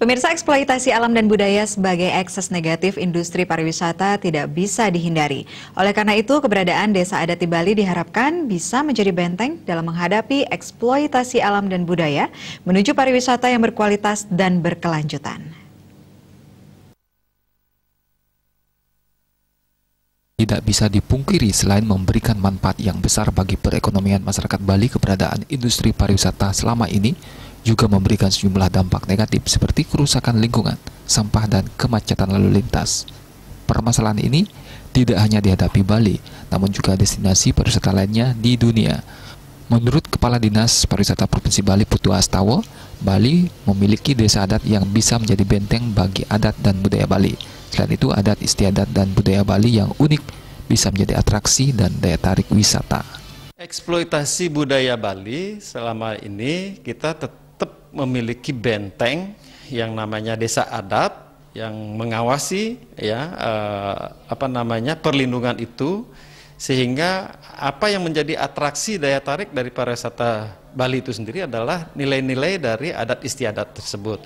Pemirsa eksploitasi alam dan budaya sebagai ekses negatif industri pariwisata tidak bisa dihindari. Oleh karena itu, keberadaan desa adat di Bali diharapkan bisa menjadi benteng dalam menghadapi eksploitasi alam dan budaya menuju pariwisata yang berkualitas dan berkelanjutan. Tidak bisa dipungkiri selain memberikan manfaat yang besar bagi perekonomian masyarakat Bali keberadaan industri pariwisata selama ini, juga memberikan sejumlah dampak negatif seperti kerusakan lingkungan, sampah, dan kemacetan lalu lintas. Permasalahan ini tidak hanya dihadapi Bali, namun juga destinasi pariwisata lainnya di dunia. Menurut Kepala Dinas Pariwisata Provinsi Bali Putu Astawa, Bali memiliki desa adat yang bisa menjadi benteng bagi adat dan budaya Bali. Selain itu, adat istiadat dan budaya Bali yang unik bisa menjadi atraksi dan daya tarik wisata eksploitasi budaya Bali selama ini kita tetap memiliki benteng yang namanya desa adat yang mengawasi ya eh, apa namanya perlindungan itu sehingga apa yang menjadi atraksi daya tarik dari pariwisata Bali itu sendiri adalah nilai-nilai dari adat istiadat tersebut.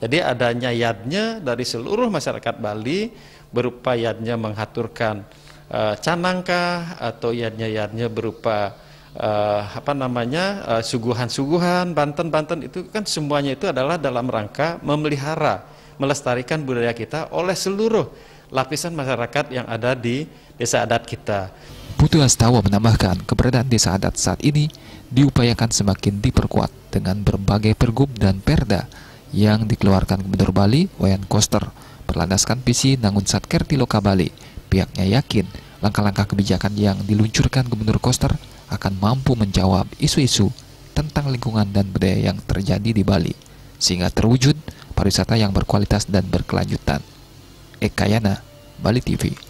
Jadi adanya yadnya dari seluruh masyarakat Bali berupa yadnya menghaturkan e, canangkah atau yadnya-yadnya berupa uh, apa namanya uh, suguhan-suguhan Banten-Banten itu kan semuanya itu adalah dalam rangka memelihara melestarikan budaya kita oleh seluruh lapisan masyarakat yang ada di desa adat kita. Putu Astawa menambahkan keberadaan desa adat saat ini diupayakan semakin diperkuat dengan berbagai pergub dan perda yang dikeluarkan Gubernur Bali Wayan Koster berlandaskan visi Nangun Satker Tiloka Bali. Pihaknya yakin langkah-langkah kebijakan yang diluncurkan Gubernur Koster akan mampu menjawab isu-isu tentang lingkungan dan budaya yang terjadi di Bali, sehingga terwujud pariwisata yang berkualitas dan berkelanjutan. Ekayana, Bali TV.